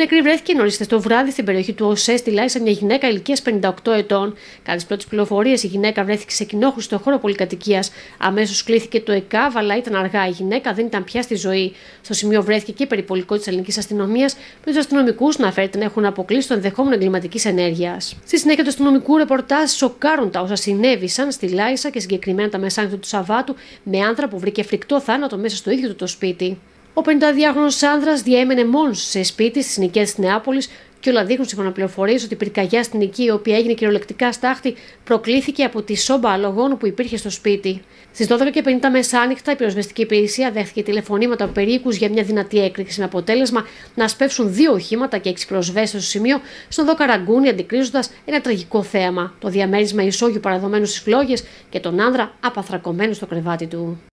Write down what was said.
Νεκρή βρέθηκε νωρί το βράδυ στην περιοχή του ΟΣΕ στη Λάισα μια γυναίκα ηλικίας 58 ετών. Κατά τις πρώτες πληροφορίες, η γυναίκα βρέθηκε σε κοινόχρηστο χώρο πολυκατοικίας. Αμέσως κλήθηκε το ΕΚΑΒ, αλλά ήταν αργά. Η γυναίκα δεν ήταν πια στη ζωή. Στο σημείο βρέθηκε και περιπολικό της ελληνικής αστυνομίας, με τους αστυνομικούς να φέρεται να έχουν αποκλείσει το ενδεχόμενο εγκληματικής ενέργειας. Στη συνέχεια του αστυνομικού ρεπορτάζ σοκάρουν τα όσα συνέβησαν στη Λάισα και συγκεκριμένα τα μεσάνυχτα του Σαβάτου, με άνθρα που βρήκε φρικτό θάνατο μέσα στο ίδιο του το σπίτι. Ο 52χρονο άνδρας διέμενε μόνος σε σπίτι στις νοικέ της Νεάπολης και όλα δείχνουν σύμφωνα πληροφορίε ότι η πυρκαγιά στην οικία, η οποία έγινε κυριολεκτικά στάχτη, προκλήθηκε από τη σόμπα αλογών που υπήρχε στο σπίτι. Στις 12.50 μεσάνυχτα, η πυροσβεστική υπηρεσία δέχθηκε τηλεφωνήματα από περίοικους για μια δυνατή έκρηξη με αποτέλεσμα να σπεύσουν δύο οχήματα και έξι πυροσβέστες στο σημείο, στον δό Καραγκούνι, αντικρίζοντας ένα τραγικό θέαμα. Το διαμέρισμα ισόγειου παραδομένου στις φλόγες και τον άνδρα απαθρακωμένο στο κρεβάτι του.